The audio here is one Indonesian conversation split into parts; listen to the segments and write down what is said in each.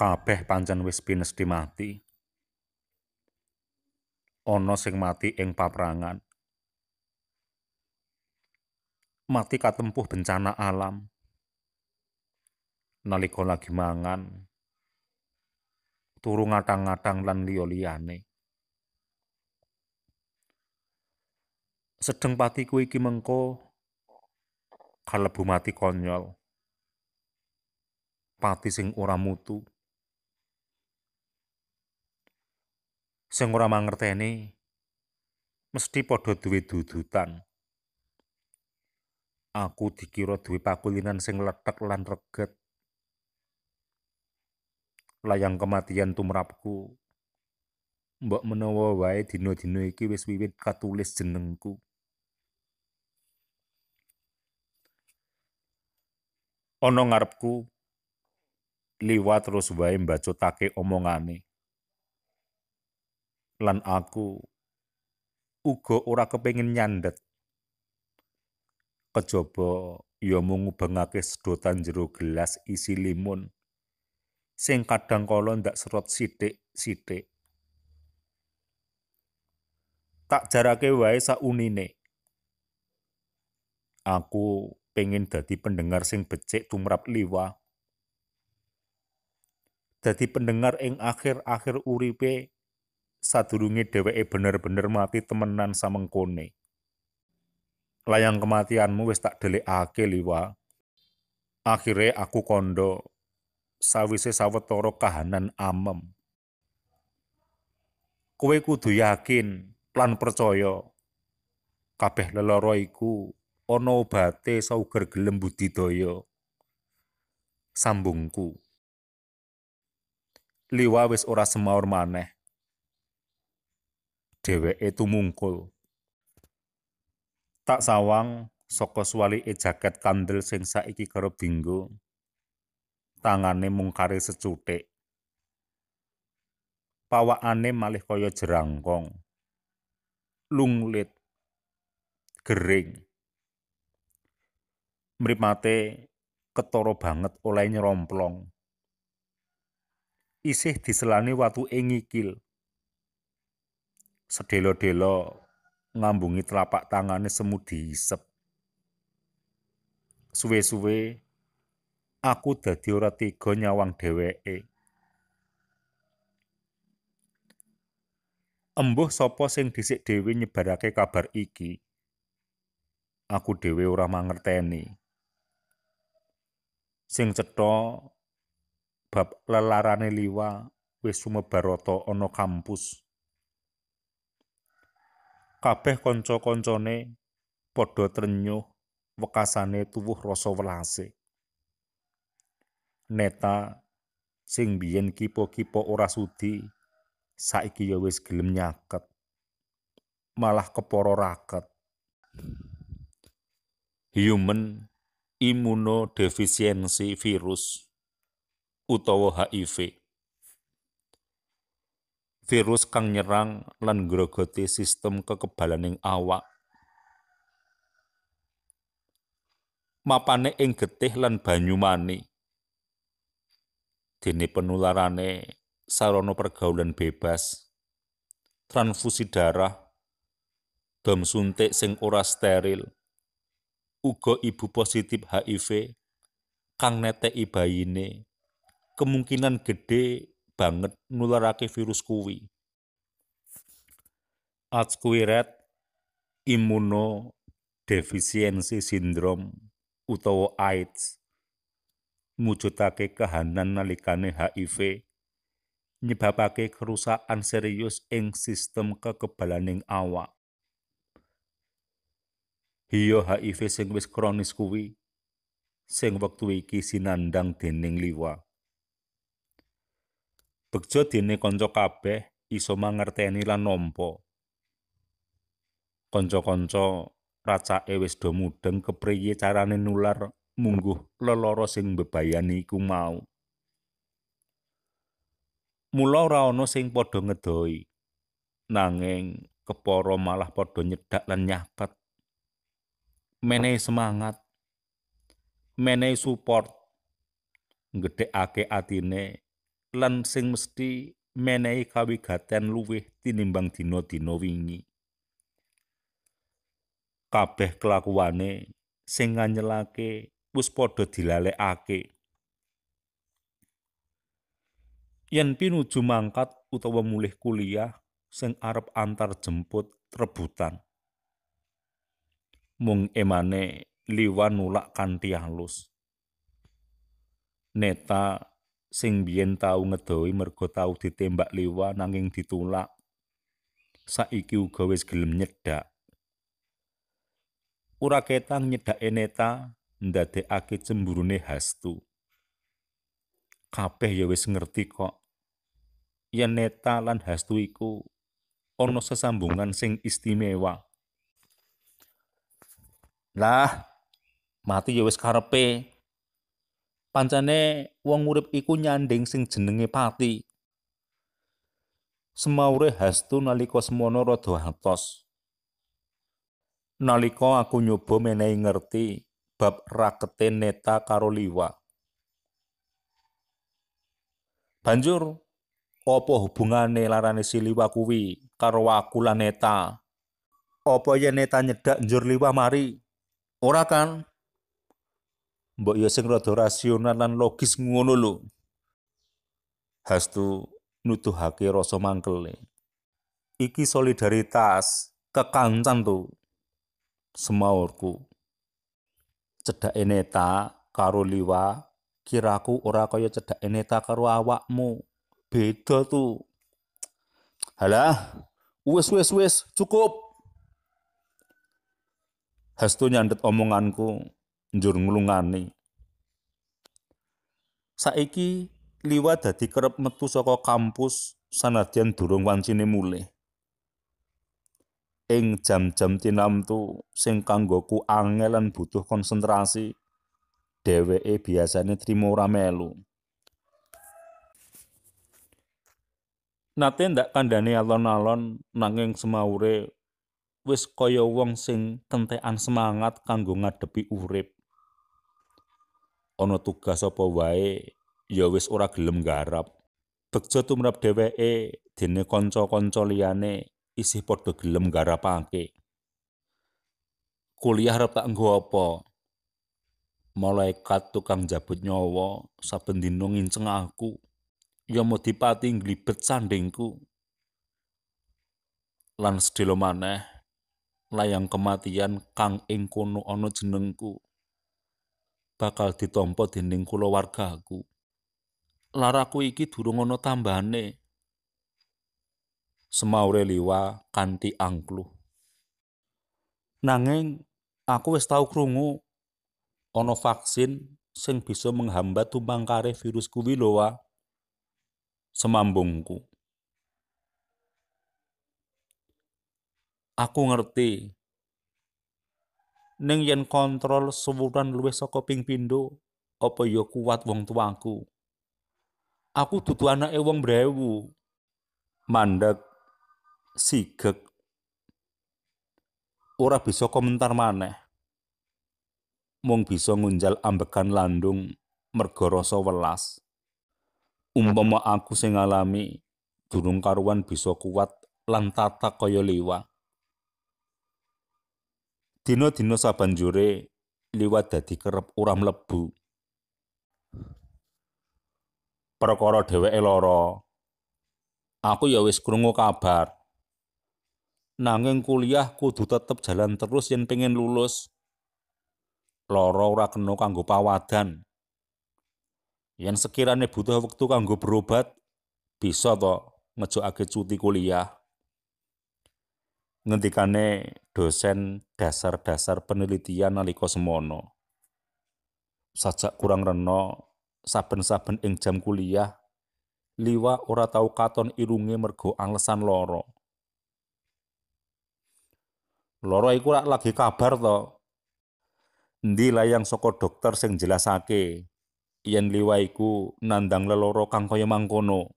kabeh pancen wis pinesti mati. Ana sing mati ing paprangan. Mati katempuh bencana alam. Nalika lagi mangan, turu ngatang-ngatang lan liya-liyane. Sedeng patiku iki mengko kalebu mati konyol. Pati sing ora mutu. sing ora mangerteni mesti padha duwe dudutan. Aku dikira duwe pakulinan sing lethek lan reget. Layang kematian tumrapku. Mbok menawa wae dina-dina iki wis wiwit katulis jenengku. Ana ngarepku liwat terus wae mbacotake omongane lan aku uga ora kepengin nyandet kejaba ya mung ngubengake sedotan jero gelas isi limun sing kadang kala ndak serot sithik-sithik tak jarake wae saunine aku pengen dadi pendengar sing becik tumrap liwa dadi pendengar ing akhir-akhir uripe sadurunge dheweke bener-bener mati temenan samengkone. Layang kematianmu wis tak delikake liwa. Akhire aku kondo sawise sawetara kahanan amem. Kowe kudu yakin lan percaya kabeh lelara iku ana obate sauger gelem budidaya. Sambungku. Liwa wis ora semaur maneh itu mungkul, Tak sawang saka e jaket kandel sing saiki kerep dinggo. Tangane mungkare secuthik. Pawakane malih kaya jerangkong. Lunglit. Gering. Mripate ketara banget oleh nyeromplong. Isih diselani watu ngikil. Sedelo-delo ngambungi telapak tangannya semu diisep. Suwe-suwe aku dadi ora tiga nyawang dheweke. Embuh sapa sing dhisik dhewe nyebarake kabar iki. Aku dhewe ora mangerteni. Sing cetha bab lelarane liwa wis sumebar ana kampus kabeh kanca-kancane padha trenyuh wekasane tuwuh rasa welase. Neta sing biyen kipo-kipo ora sudi saiki ya wis gelem nyaket. Malah keporo raket. Human immunodeficiency Virus utawa HIV virus kang nyerang lan grogoti sistem kekebalaning awak. Mapane ing getih lan banyu mani. Dene penularane sarana pergaulan bebas, transfusi darah, dom suntik sing ora steril, uga ibu positif HIV kang neteki bayine kemungkinan gede banget nularake virus kuwi. Atskuiret imunodefisiensi sindrom utawa AIDS mujudake kahanan nalikane HIV nyebabake kerusakan serius ing sistem kekebalaning awak. Hiyo HIV sing wis kronis kuwi sing wektu iki sinandang dening liwa. bejo dene kanca kabeh iso mangerteni lan nampa. Kanca-kanca racake wis do mudeng kepriye carane nular mungguh lelara sing bebayani iku mau. Mula ora sing padha ngedohi. Nanging kepara malah padha nyedak lan nyapet. Menehi semangat. Menehi support. Gedhekake atine lan sing mesti menehi kawigaten luwih tinimbang dina-dina wingi. Kabeh kelakuane sing nganyelake wis padha dilalekake. Yen pinuju mangkat utawa mulih kuliah sing arep antar jemput rebutan. Mung emane liwan nulak kanthi halus. Neta sing biyen tau ngedohi mergo tau ditembak liwa nanging ditulak. Saiki uga wis gelem nyedak. Ura ketang nyedake neta ndadekake cemburune hastu. Kabeh ya wis ngerti kok. Yen neta lan hastu iku ana sesambungan sing istimewa. Lah, mati ya wis karepe. pancane wong urip iku nyanding sing jenenge pati semaure hastu nalika semono rada atos nalika aku nyoba menehi ngerti bab rakete neta karo liwa banjur opo hubungane larane si liwa kuwi karo aku lan neta Opo yen neta nyedak njur liwa mari ora kan mbok ya sing rada rasional lan logis ngono lho hastu nuduhake rasa mangkele iki solidaritas kekancan to. semaurku cedake neta karo liwa kiraku ora kaya cedak neta karo awakmu beda tu. halah wis wis wis cukup Hastu nyandet omonganku njur nglungani. Saiki liwat dadi kerep metu saka kampus sanadyan durung wancine mulih. Ing jam-jam tinamtu sing kanggoku angel lan butuh konsentrasi, dheweke biasane trimo ora melu. Nate ndak kandhane alon-alon nanging semaure wis kaya wong sing kentekan semangat kanggo ngadepi urip. Ono tugas apa wae ya wis ora gelem garap. Bekjo tumrap dheweke dene kanca-kanca liyane isih padha gelem garapake. Kuliah arep tak nggo apa? Malaikat tukang jabut nyawa saben dina nginceng aku. Ya mau dipati nglibet sandingku. Lan sedelo maneh layang kematian kang ing kono ana jenengku bakal dinding kulo warga aku Laraku iki durung ana tambahane. Semaure liwa kanti angklu. Nanging aku wis tau krungu ana vaksin sing bisa menghambat kare virus kuwi wilowa Semambungku. Aku ngerti Ning yen kontrol suwuran luwih saka ping pindho, apa ya kuat wong tuaku. Aku dudu anake wong brewu. Mandek sigek ora bisa komentar maneh. Mung bisa ngunjal ambekan landung merga rasa welas. Umpama aku sing alami, durung karuan bisa kuat lan tata kaya liwat. Dina-dina sabanjure liwat dadi kerep ora mlebu. Perkara dheweke lara. Aku ya wis krungu kabar. Nanging kuliah kudu tetep jalan terus yen pengen lulus. Lara ora kena kanggo pawadan. Yen sekirane butuh wektu kanggo berobat, bisa to ngejokake cuti kuliah. Ngendikane dosen dasar-dasar penelitian nalika semono. Sajak kurang reno, saben-saben ing jam kuliah, liwa ora tau katon irunge mergo anglesan loro. Loro iku rak lagi kabar to. Endi layang saka dokter sing jelasake yen liwa iku nandang leloro kang kaya mangkono.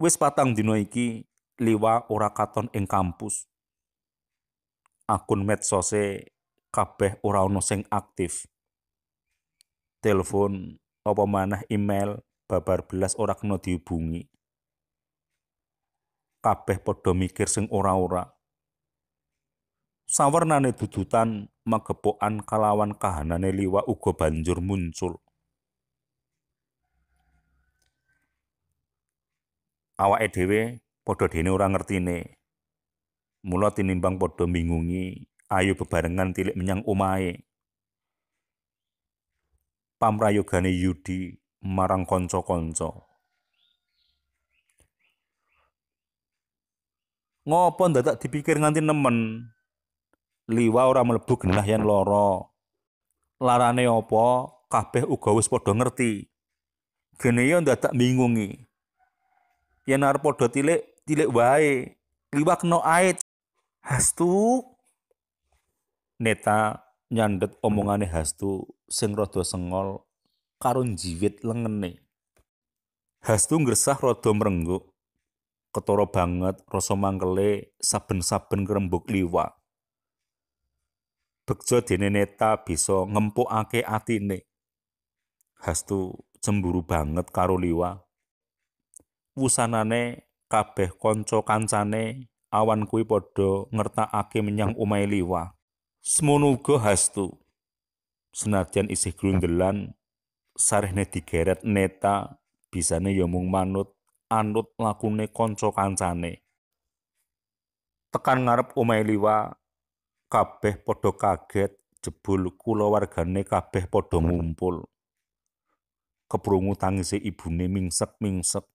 Wis patang dina iki liwa ora katon ing kampus. Akun medsose kabeh ora ono sing aktif. Telepon apa manah, email babar belas ora kena dihubungi. Kabeh padha mikir sing ora-ora. Sawernane dudutan magepokan kalawan kahanane liwa uga banjur muncul. Awake dhewe Podo dene ora ngertine. Mula tinimbang podo bingungi, ayo bebarengan tilik menyang omahe. Pamrayogane Yudi marang kanca-kanca. Ngopo dadak dipikir nganti nemen? Liwa ora mlebu genah yen lara. Larane apa? Kabeh uga wis padha ngerti. Gene yo dadak bingungi. Yen arep padha tilik tilik wae liwak no ait hastu neta nyandet omongane hastu sing rada sengol karo jiwit lengene hastu ngresah rada merengguk ketara banget rasa mangkele saben-saben kerembuk liwa bejo dene neta bisa ngempukake atine. Hastu cemburu banget karo Liwa. Wusanane kabeh kanca kancane awan kuwi padha ngertakake menyang omahe liwa. Semono hastu. Senajan isih grundelan, sarehne digeret neta, bisane yomung ya manut anut lakune kanca kancane. Tekan ngarep omahe liwa, kabeh padha kaget, jebul kulo kulawargane kabeh padha ngumpul. Keprungu tangise ibune mingsek-mingsek.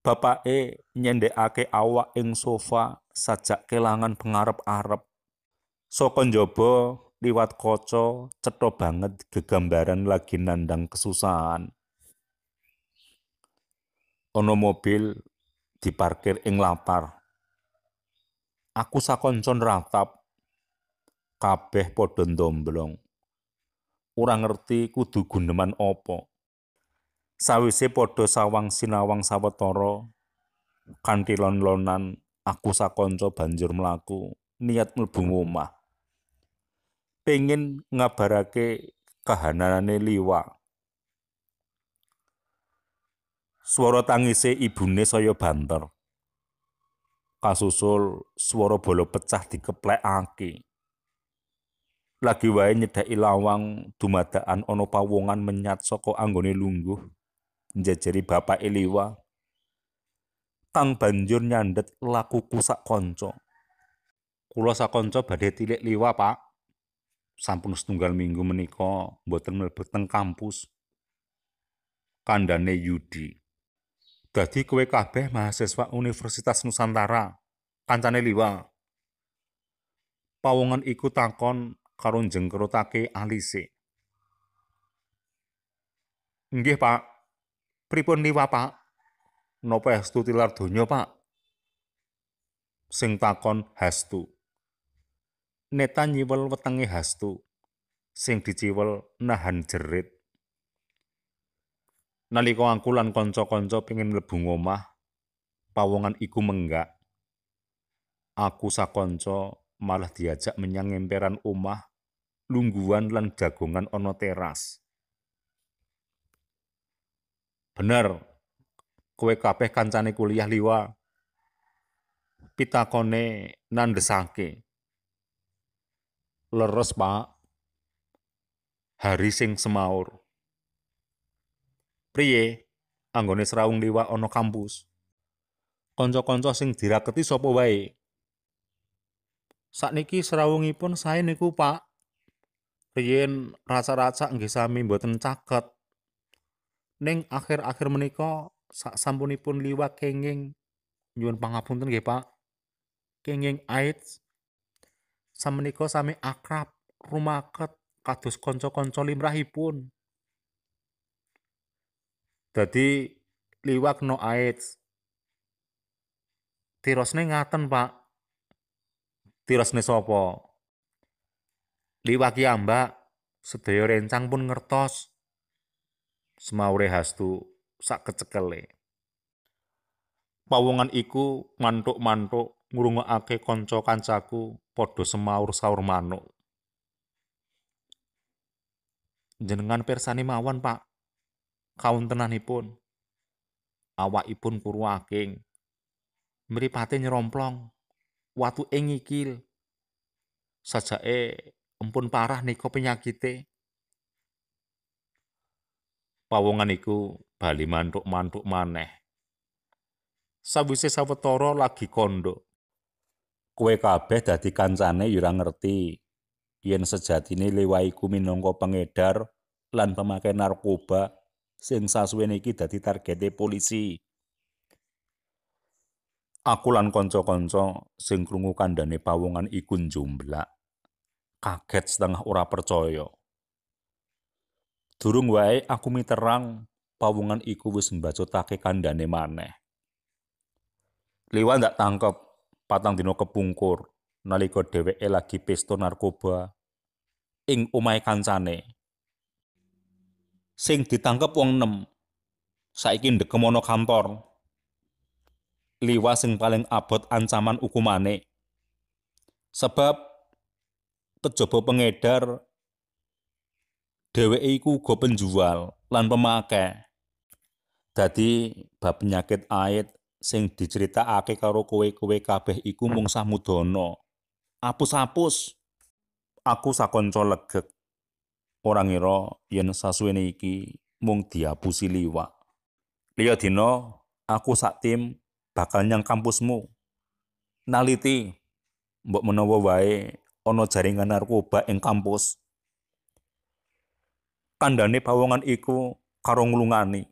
Bapak E nyendekake awak ing sofa sajak kelangan pengarep-arep. Saka njaba liwat kaca cetha banget gegambaran lagi nandang kesusahan. Ono mobil diparkir ing lapar. Aku sakoncon ratap. Kabeh padha ndomblong. Ora ngerti kudu guneman opo. Sawise padha sawang sinawang sawetara kanthi lon-lonan aku sakonco banjur mlaku niat mlebu omah. Pengin ngabarake kahanane liwa. Swara tangise ibune saya banter. Kasusul swara bolo pecah dikeplekake. Lagi wae nyedhaki lawang dumadakan ana pawongan menyat saka anggone lungguh njejeri bapak Eliwa. kang banjur nyandet laku sak konco. Kulo sakonco kanca badhe tilik liwa Pak sampun setunggal minggu menika mboten mlebu teng kampus kandhane Yudi dadi kowe kabeh mahasiswa Universitas Nusantara kancane liwa pawongan iku takon karo jengkerotake alise Nggih, Pak. Pripun liwah, Pak? nopo Hestu tilar donya, Pak? Sing takon Hestu. Neta nyiwel wetenge Hestu. Sing diciwel nahan jerit. Nalika angkulan konco-konco kanca pengin mlebu omah, pawongan iku menggak. Aku sakonco malah diajak menyang emperan omah, lungguan lan jagongan ono teras. Bener. kue kabeh kancane kuliah liwa. pita Pitakone nandesake. Leres, Pak. Hari sing semaur. Priye? Anggone seraung liwa ono kampus. konco-konco sing diraketi sopo wae? Sakniki seraungipun saya niku, Pak. Rien rasa-rasa nggih sami mboten caket. Neng akhir-akhir menika sampunipun liwat kenging nyuwun pangapunten nggih Pak. Kenging AIDS samenika sami akrab rumaket kados kanca-kanca limrahipun. Dadi liwak no AIDS tirosne ngaten, Pak. Tirosne sapa? ya mbak, sedaya rencang pun ngertos semaure hastu sak kecekele. Pawongan iku mantuk-mantuk ngrungokake kanca kancaku padha semaur saur manuk. Jenengan persani mawon, Pak. Kauntenanipun. Awakipun kuru aking. Mripate nyeromplong. Watu ing ngikil. Sajake empun parah nika penyakite pawongan iku bali mantuk-mantuk maneh. Sawise sawetara lagi kondo. Kue kabeh dadi kancane yura ya ngerti yen sejatine lewai ku minongko pengedar lan pemakai narkoba sing sasuwene iki dadi targete polisi. Aku lan kanca-kanca sing krungu kandhane pawongan iku njomblak. Kaget setengah ora percaya. Durung wae aku miterang pawungan iku wis mbacotake kandhane maneh. Liwan ndak tangkep patang dino kepungkur nalika dheweke lagi pesta narkoba ing omahe kancane. Sing ditangkep wong Nem, Saiki ndekem ana kantor. Liwa sing paling abot ancaman hukumane. Sebab pejaba pengedar dheweke iku uga penjual lan pemakai. Dadi bab penyakit ait sing diceritakake karo kowe-kowe kabeh iku mung samudana. Apus-apus. Aku sakonco legek. Ora ngira yen sasuwene iki mung diapusi liwak. Liya dina aku sak tim bakal nyang kampusmu. Naliti mbok menawa wae ana jaringan narkoba ing kampus. Kandane pawongan iku karo nglungani.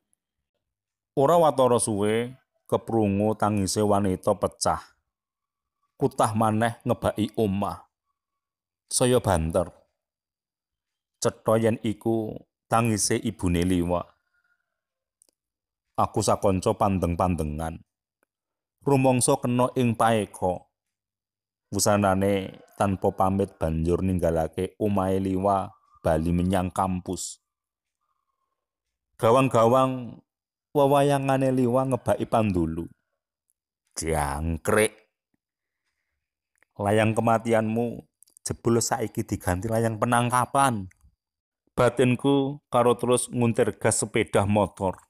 Ora watara suwe keprungu tangise wanita pecah. Kutah maneh ngebaki omah. Saya banter. Cetha yen iku tangise ibune liwa. Aku sakonco pandeng-pandengan. Rumangsa kena ing paeka. Wusanane tanpa pamit banjur ninggalake omahe liwa Bali menyang kampus. Gawang-gawang wewayangane liwa ngebaki pandulu. Jangkrik. Layang kematianmu jebul saiki diganti layang penangkapan. Batinku karo terus nguntir gas sepeda motor.